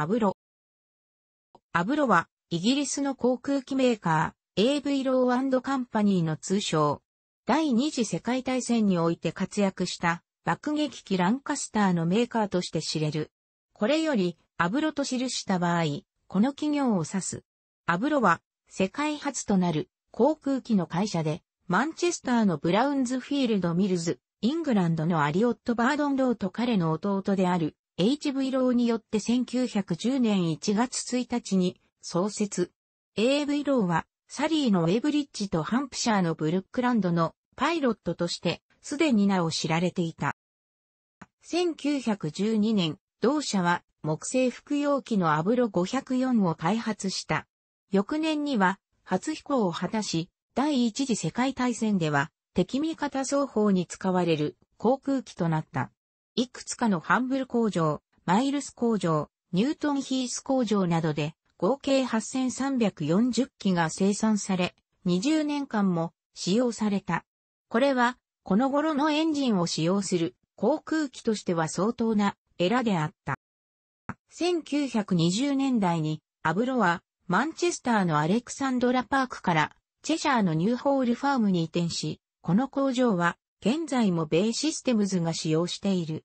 アアブロ。ブロは、イギリスの航空機メーカー、AV ローカンパニーの通称。第二次世界大戦において活躍した爆撃機ランカスターのメーカーとして知れる。これより、アブロと記した場合、この企業を指す。アブロは、世界初となる航空機の会社で、マンチェスターのブラウンズフィールド・ミルズ、イングランドのアリオット・バードンローと彼の弟である H.V. ローによって1910年1月1日に創設。A.V. ローは、サリーのウェブリッジとハンプシャーのブルックランドのパイロットとして、すでに名を知られていた。1912年、同社は木製服用機のアブロ504を開発した。翌年には、初飛行を果たし、第一次世界大戦では、敵味方双方に使われる航空機となった。いくつかのハンブル工場、マイルス工場、ニュートンヒース工場などで合計8340機が生産され、20年間も使用された。これは、この頃のエンジンを使用する航空機としては相当なエラであった。1920年代にアブロはマンチェスターのアレクサンドラパークからチェシャーのニューホールファームに移転し、この工場は現在も米システムズが使用している。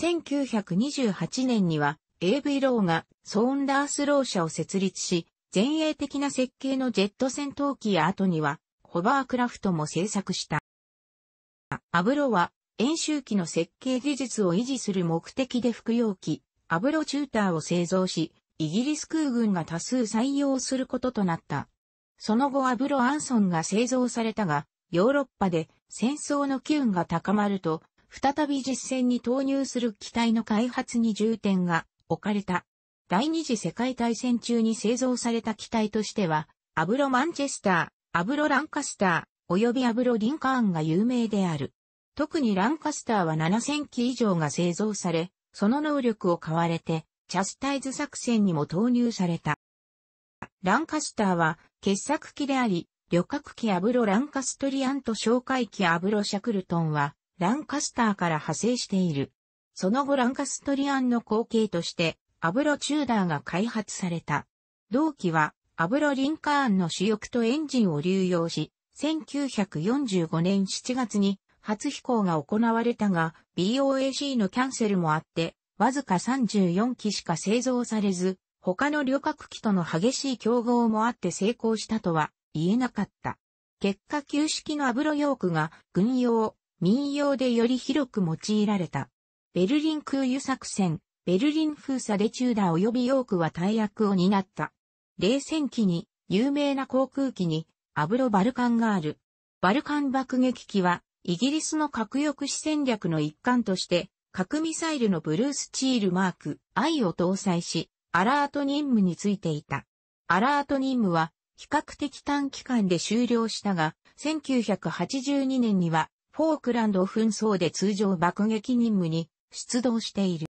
1928年には AV ローがソーンダースロー社を設立し、前衛的な設計のジェット戦闘機や後にはホバークラフトも製作した。アブロは演習機の設計技術を維持する目的で服用機、アブロチューターを製造し、イギリス空軍が多数採用することとなった。その後アブロアンソンが製造されたが、ヨーロッパで戦争の機運が高まると、再び実戦に投入する機体の開発に重点が置かれた。第二次世界大戦中に製造された機体としては、アブロ・マンチェスター、アブロ・ランカスター、及びアブロ・リンカーンが有名である。特にランカスターは7000機以上が製造され、その能力を買われて、チャスタイズ作戦にも投入された。ランカスターは傑作機であり、旅客機アブロ・ランカストリアンと哨戒機アブロ・シャクルトンは、ランカスターから派生している。その後ランカストリアンの後継として、アブロ・チューダーが開発された。同機は、アブロ・リンカーンの主翼とエンジンを流用し、1945年7月に初飛行が行われたが、BOAC のキャンセルもあって、わずか34機しか製造されず、他の旅客機との激しい競合もあって成功したとは言えなかった。結果旧式のアブロヨークが軍用、民用でより広く用いられた。ベルリン空輸作戦、ベルリン封鎖でチューダー及びヨークは大役を担った。冷戦期に有名な航空機にアブロバルカンがある。バルカン爆撃機はイギリスの核抑止戦略の一環として核ミサイルのブルースチールマーク I を搭載しアラート任務についていた。アラート任務は比較的短期間で終了したが、1982年にはフォークランド紛争で通常爆撃任務に出動している。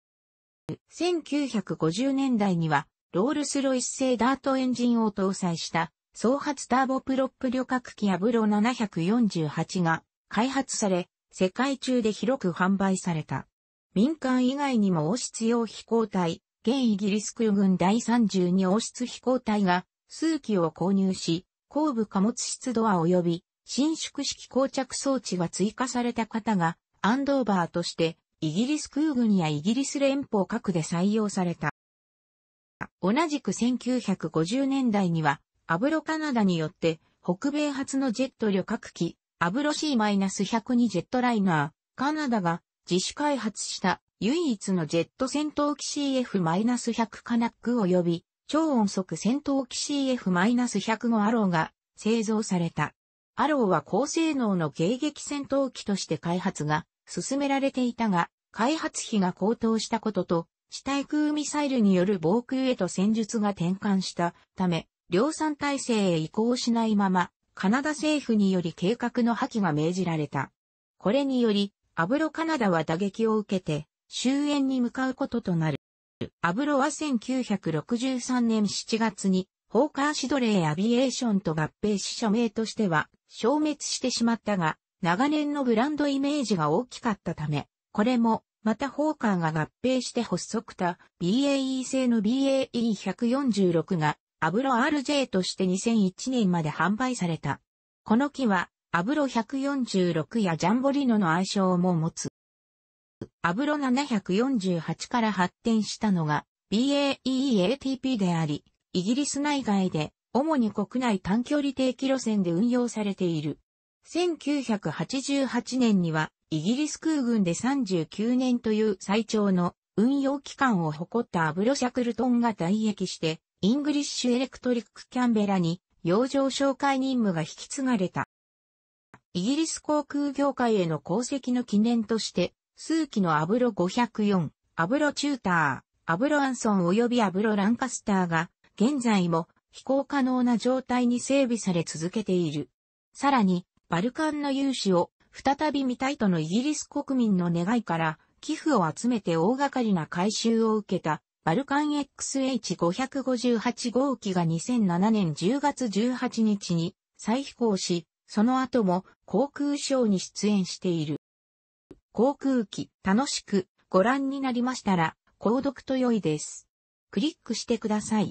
1950年代にはロールスロイス製ダートエンジンを搭載した総発ターボプロップ旅客機アブロ748が開発され、世界中で広く販売された。民間以外にも王室用飛行隊、現イギリス空軍第32王室飛行隊が数機を購入し、後部貨物室ドア及び伸縮式膠着装置が追加された方が、アンドーバーとして、イギリス空軍やイギリス連邦各で採用された。同じく1950年代には、アブロカナダによって、北米発のジェット旅客機、アブロ C-102 ジェットライナー、カナダが自主開発した唯一のジェット戦闘機 CF-100 カナック及び超音速戦闘機 CF-105 アローが製造された。アローは高性能の迎撃戦闘機として開発が進められていたが、開発費が高騰したことと、地対空ミサイルによる防空へと戦術が転換したため、量産体制へ移行しないまま、カナダ政府により計画の破棄が命じられた。これにより、アブロカナダは打撃を受けて、終焉に向かうこととなる。アブロは1963年7月に、ホーカーシドレーアビエーションと合併し社名としては消滅してしまったが、長年のブランドイメージが大きかったため、これも、またホーカーが合併して発足した BAE 製の BAE146 がアブロ RJ として2001年まで販売された。この機は、アブロ146やジャンボリノの愛称も持つ。アブロ748から発展したのが b a e a t p であり、イギリス内外で主に国内短距離定期路線で運用されている。1988年にはイギリス空軍で39年という最長の運用期間を誇ったアブロ・シャクルトンが退役して、イングリッシュ・エレクトリック・キャンベラに洋上紹介任務が引き継がれた。イギリス航空業界への功績の記念として、数機のアブロ504、アブロチューター、アブロアンソン及びアブロランカスターが、現在も飛行可能な状態に整備され続けている。さらに、バルカンの融資を再び見たいとのイギリス国民の願いから、寄付を集めて大掛かりな改修を受けた、バルカン XH558 号機が2007年10月18日に再飛行し、その後も航空ショーに出演している。航空機、楽しくご覧になりましたら、購読と良いです。クリックしてください。